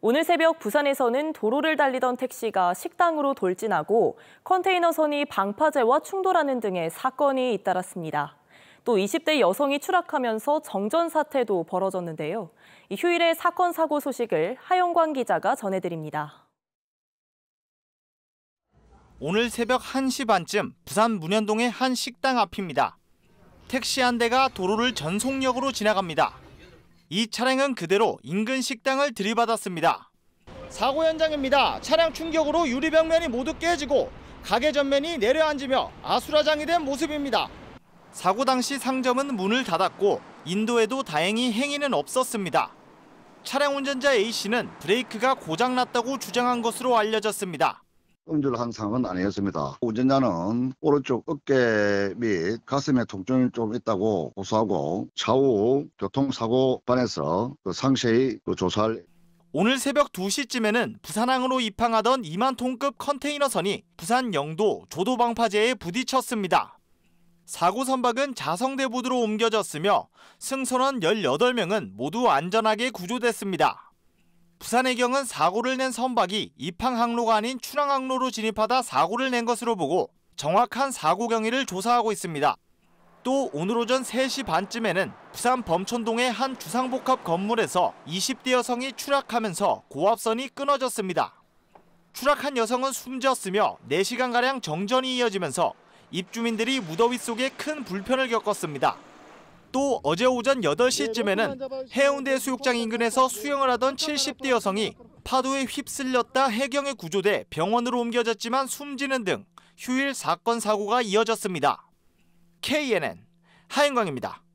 오늘 새벽 부산에서는 도로를 달리던 택시가 식당으로 돌진하고 컨테이너선이 방파제와 충돌하는 등의 사건이 잇따랐습니다. 또 20대 여성이 추락하면서 정전 사태도 벌어졌는데요. 휴일에 사건 사고 소식을 하영광 기자가 전해드립니다. 오늘 새벽 1시 반쯤 부산 문현동의 한 식당 앞입니다. 택시 한 대가 도로를 전속력으로 지나갑니다. 이 차량은 그대로 인근 식당을 들이받았습니다. 사고 현장입니다. 차량 충격으로 유리 벽면이 모두 깨지고 가게 전면이 내려앉으며 아수라장이 된 모습입니다. 사고 당시 상점은 문을 닫았고 인도에도 다행히 행위는 없었습니다. 차량 운전자 A씨는 브레이크가 고장났다고 주장한 것으로 알려졌습니다. 음주를 한 상황은 아니었습니다. 운전자는 오른쪽 어깨 및 가슴에 통증이 좀 있다고 호소하고 차후 교통사고 반에서 그 상세히 그 조사를 오늘 새벽 2시쯤에는 부산항으로 입항하던 2만 톤급 컨테이너선이 부산 영도 조도 방파제에 부딪혔습니다. 사고 선박은 자성대부두로 옮겨졌으며 승선원 18명은 모두 안전하게 구조됐습니다. 부산해경은 사고를 낸 선박이 입항 항로가 아닌 출항 항로로 진입하다 사고를 낸 것으로 보고 정확한 사고 경위를 조사하고 있습니다. 또 오늘 오전 3시 반쯤에는 부산 범천동의 한 주상복합 건물에서 20대 여성이 추락하면서 고압선이 끊어졌습니다. 추락한 여성은 숨졌으며 4시간가량 정전이 이어지면서 입주민들이 무더위 속에 큰 불편을 겪었습니다. 또 어제 오전 8시쯤에는 해운대 네, 수욕장 인근에서 수영을 하던 70대 여성이 파도에 휩쓸렸다 해경에 구조돼 병원으로 옮겨졌지만 숨지는 등 휴일 사건 사고가 이어졌습니다. KNN 하인광입니다.